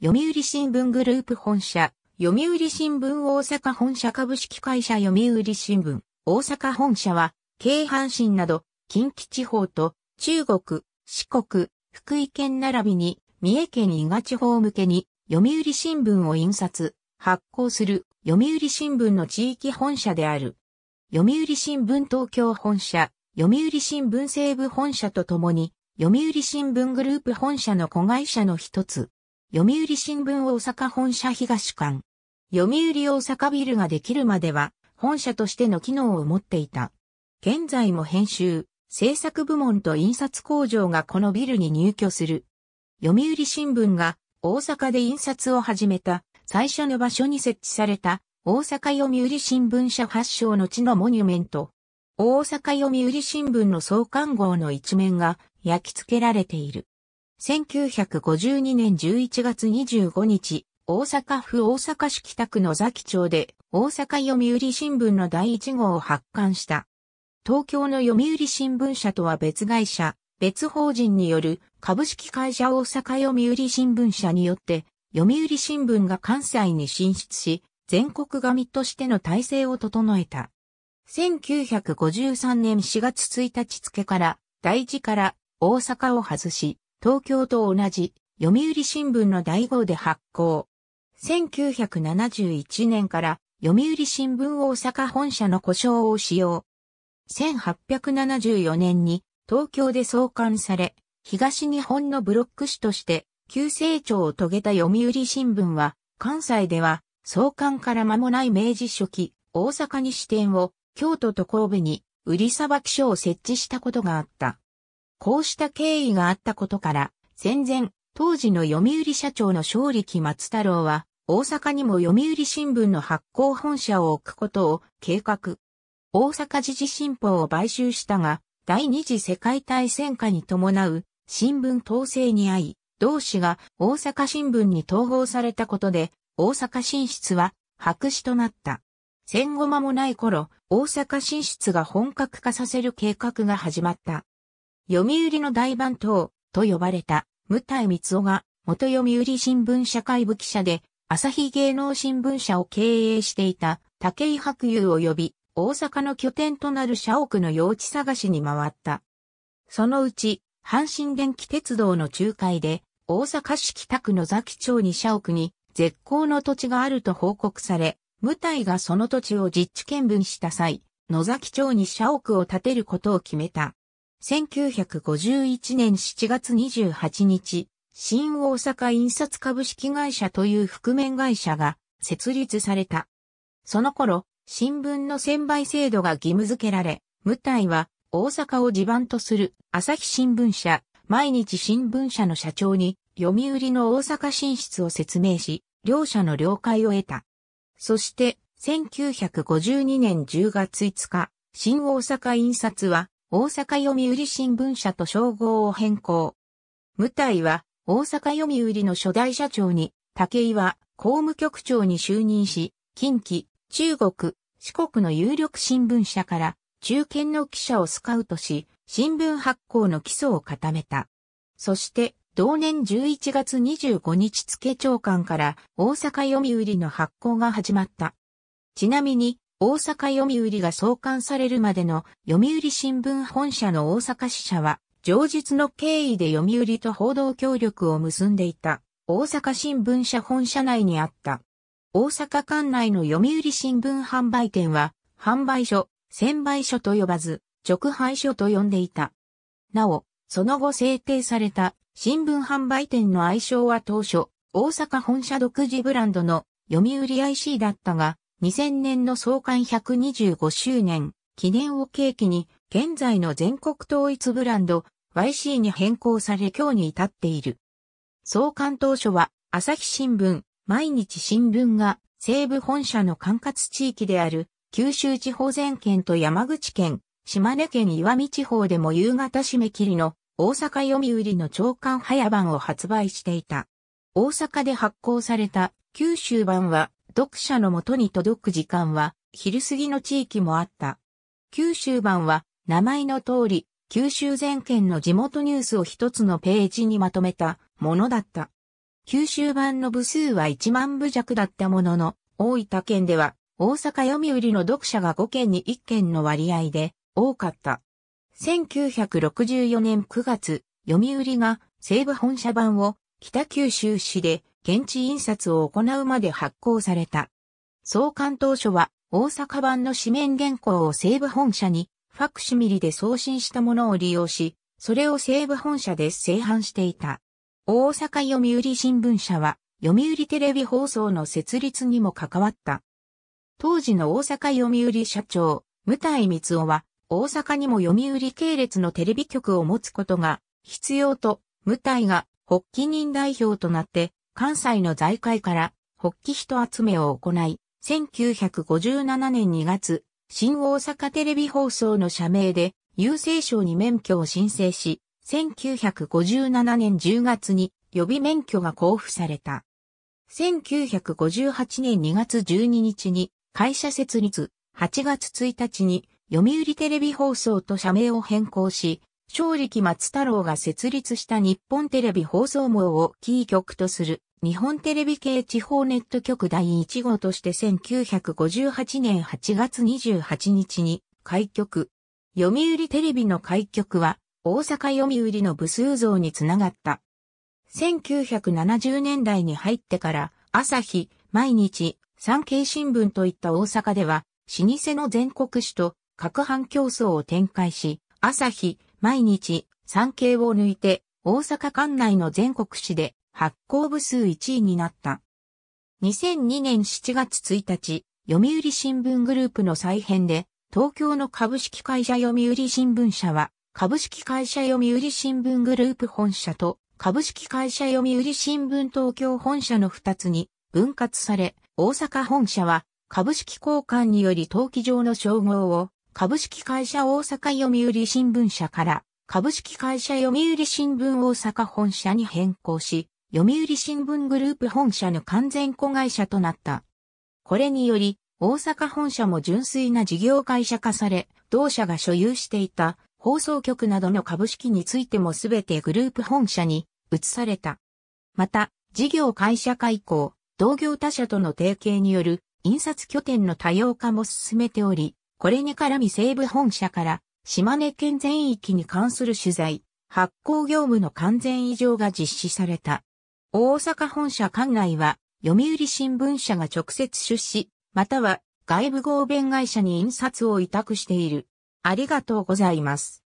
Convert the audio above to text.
読売新聞グループ本社、読売新聞大阪本社株式会社読売新聞大阪本社は、京阪神など近畿地方と中国、四国、福井県並びに三重県伊賀地方向けに読売新聞を印刷、発行する読売新聞の地域本社である。読売新聞東京本社、読売新聞西部本社とともに、読売新聞グループ本社の子会社の一つ。読売新聞大阪本社東館。読売大阪ビルができるまでは、本社としての機能を持っていた。現在も編集、制作部門と印刷工場がこのビルに入居する。読売新聞が大阪で印刷を始めた最初の場所に設置された大阪読売新聞社発祥の地のモニュメント。大阪読売新聞の創刊号の一面が焼き付けられている。1952年11月25日、大阪府大阪市北区野崎町で大阪読売新聞の第1号を発刊した。東京の読売新聞社とは別会社、別法人による株式会社大阪読売新聞社によって読売新聞が関西に進出し、全国紙としての体制を整えた。1953年4月1日付から、大事から大阪を外し、東京と同じ読売新聞の第号で発行。1971年から読売新聞大阪本社の故障を使用。1874年に東京で創刊され、東日本のブロック紙として急成長を遂げた読売新聞は、関西では創刊から間もない明治初期、大阪に支店を、京都と神戸に売りさばき所を設置したことがあった。こうした経緯があったことから、戦前、当時の読売社長の勝力松太郎は、大阪にも読売新聞の発行本社を置くことを計画。大阪時事新報を買収したが、第二次世界大戦下に伴う新聞統制に遭い、同氏が大阪新聞に統合されたことで、大阪進出は白紙となった。戦後間もない頃、大阪進出が本格化させる計画が始まった。読売の大番頭と呼ばれた、無体光雄が、元読売新聞社会部記者で、朝日芸能新聞社を経営していた武井白友を呼び、大阪の拠点となる社屋の用地探しに回った。そのうち、阪神電気鉄道の仲介で、大阪市北区野崎町に社屋に絶好の土地があると報告され、無体がその土地を実地見分した際、野崎町に社屋を建てることを決めた。1951年7月28日、新大阪印刷株式会社という覆面会社が設立された。その頃、新聞の専売制度が義務付けられ、無体は大阪を地盤とする朝日新聞社、毎日新聞社の社長に読売の大阪進出を説明し、両社の了解を得た。そして、1952年10月5日、新大阪印刷は大阪読売新聞社と称号を変更。無体は大阪読売の初代社長に、竹井は公務局長に就任し、近畿、中国、四国の有力新聞社から中堅の記者をスカウトし、新聞発行の基礎を固めた。そして、同年11月25日付長官から大阪読売の発行が始まった。ちなみに、大阪読売が創刊されるまでの読売新聞本社の大阪支社は、上述の経緯で読売と報道協力を結んでいた大阪新聞社本社内にあった。大阪管内の読売新聞販売店は、販売所、専売所と呼ばず、直配所と呼んでいた。なお、その後制定された新聞販売店の愛称は当初、大阪本社独自ブランドの読売 IC だったが、2000年の創刊125周年記念を契機に現在の全国統一ブランド YC に変更され今日に至っている。創刊当初は朝日新聞、毎日新聞が西部本社の管轄地域である九州地方全県と山口県、島根県岩見地方でも夕方締め切りの大阪読売の長官早番を発売していた。大阪で発行された九州版は読者のもとに届く時間は昼過ぎの地域もあった。九州版は名前の通り、九州全県の地元ニュースを一つのページにまとめたものだった。九州版の部数は1万部弱だったものの、大分県では大阪読売の読者が5件に1件の割合で多かった。1964年9月、読売が西部本社版を北九州市で現地印刷を行うまで発行された。創刊当初は大阪版の紙面原稿を西部本社にファクシミリで送信したものを利用し、それを西部本社で製版していた。大阪読売新聞社は読売テレビ放送の設立にも関わった。当時の大阪読売社長、無体光雄は大阪にも読売系列のテレビ局を持つことが必要と、無体が発起人代表となって関西の財界から発起人集めを行い、1957年2月、新大阪テレビ放送の社名で郵政省に免許を申請し、1957年10月に予備免許が交付された。1958年2月12日に会社設立、8月1日に読売テレビ放送と社名を変更し、正力松太郎が設立した日本テレビ放送網をキー局とする日本テレビ系地方ネット局第1号として1958年8月28日に開局。読売テレビの開局は大阪読売の部数増につながった。1970年代に入ってから朝日、毎日、産経新聞といった大阪では老舗の全国紙と各班競争を展開し、朝日、毎日、産経を抜いて大阪管内の全国紙で発行部数1位になった。2002年7月1日、読売新聞グループの再編で、東京の株式会社読売新聞社は、株式会社読売新聞グループ本社と、株式会社読売新聞東京本社の2つに分割され、大阪本社は、株式交換により登記上の称号を、株式会社大阪読売新聞社から、株式会社読売新聞大阪本社に変更し、読売新聞グループ本社の完全子会社となった。これにより、大阪本社も純粋な事業会社化され、同社が所有していた放送局などの株式についてもすべてグループ本社に移された。また、事業会社化以降、同業他社との提携による印刷拠点の多様化も進めており、これに絡み西部本社から島根県全域に関する取材、発行業務の完全異常が実施された。大阪本社管内は、読売新聞社が直接出資、または外部合弁会社に印刷を委託している。ありがとうございます。